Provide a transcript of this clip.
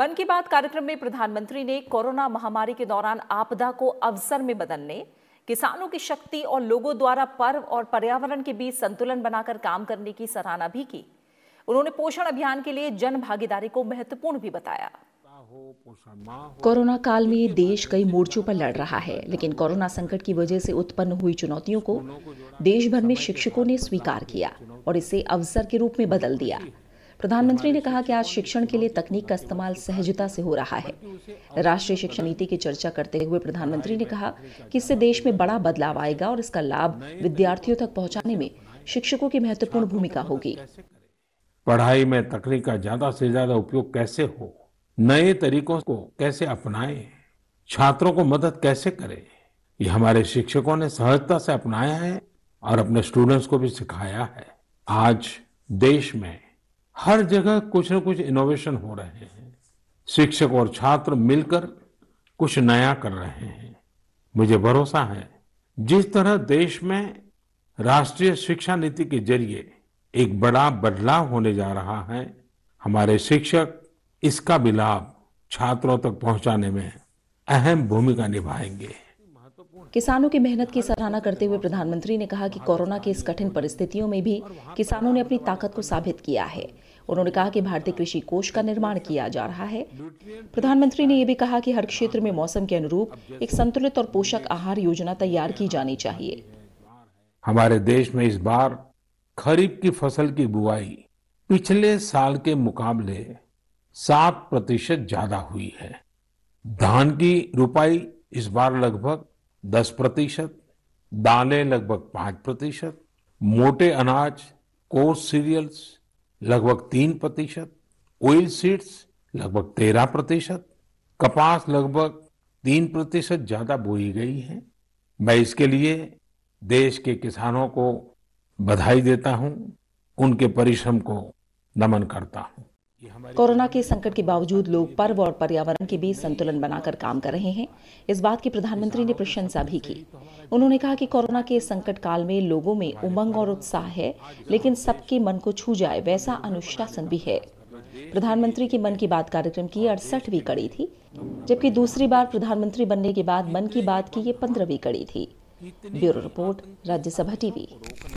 मन की बात कार्यक्रम में प्रधानमंत्री ने कोरोना महामारी के दौरान आपदा को अवसर में बदलने किसानों की शक्ति और लोगों द्वारा पर्व और पर्यावरण के बीच संतुलन बनाकर काम करने की सराहना भी की उन्होंने पोषण अभियान के लिए जन भागीदारी को महत्वपूर्ण भी बताया कोरोना काल में देश कई मोर्चों पर लड़ रहा है लेकिन कोरोना संकट की वजह से उत्पन्न हुई चुनौतियों को देश भर में शिक्षकों ने स्वीकार किया और इसे अवसर के रूप में बदल दिया प्रधानमंत्री ने कहा कि आज शिक्षण के लिए तकनीक का इस्तेमाल सहजता से हो रहा है राष्ट्रीय शिक्षा नीति की चर्चा करते हुए प्रधानमंत्री ने कहा कि इससे देश में बड़ा बदलाव आएगा और इसका लाभ विद्यार्थियों तक पहुंचाने में शिक्षकों की महत्वपूर्ण भूमिका होगी पढ़ाई में तकनीक का ज्यादा से ज्यादा उपयोग कैसे हो नए तरीकों को कैसे अपनाए छात्रों को मदद कैसे करें ये हमारे शिक्षकों ने सहजता से अपनाया है और अपने स्टूडेंट्स को भी सिखाया है आज देश में हर जगह कुछ न कुछ इनोवेशन हो रहे हैं शिक्षक और छात्र मिलकर कुछ नया कर रहे हैं मुझे भरोसा है जिस तरह देश में राष्ट्रीय शिक्षा नीति के जरिए एक बड़ा बदलाव होने जा रहा है हमारे शिक्षक इसका भी लाभ छात्रों तक पहुंचाने में अहम भूमिका निभाएंगे किसानों की मेहनत की सराहना करते हुए प्रधानमंत्री ने कहा कि कोरोना की इस कठिन परिस्थितियों में भी किसानों ने अपनी ताकत को साबित किया है उन्होंने कहा कि भारतीय कृषि कोष का निर्माण किया जा रहा है प्रधानमंत्री ने यह भी कहा कि हर क्षेत्र में मौसम के अनुरूप एक संतुलित और पोषक आहार योजना तैयार की जानी चाहिए हमारे देश में इस बार खरीफ की फसल की बुआई पिछले साल के मुकाबले सात प्रतिशत ज्यादा हुई है धान की रुपाई इस बार लगभग दस प्रतिशत दालें लगभग पांच प्रतिशत मोटे अनाज कोर्स सीरियल्स लगभग तीन प्रतिशत ऑयल सीड्स लगभग तेरह प्रतिशत कपास लगभग तीन प्रतिशत ज्यादा बोई गई है मैं इसके लिए देश के किसानों को बधाई देता हूं उनके परिश्रम को नमन करता हूं कोरोना के संकट के बावजूद लोग पर्व और पर्यावरण के बीच संतुलन बनाकर काम कर रहे हैं इस बात की प्रधानमंत्री ने प्रशंसा भी की उन्होंने कहा कि कोरोना के संकट काल में लोगों में उमंग और उत्साह है लेकिन सबके मन को छू जाए वैसा अनुशासन भी है प्रधानमंत्री के मन की बात कार्यक्रम की अड़सठवीं कड़ी थी जबकि दूसरी बार प्रधानमंत्री बनने के बाद मन की बात की ये पंद्रहवीं कड़ी थी ब्यूरो रिपोर्ट राज्यसभा टीवी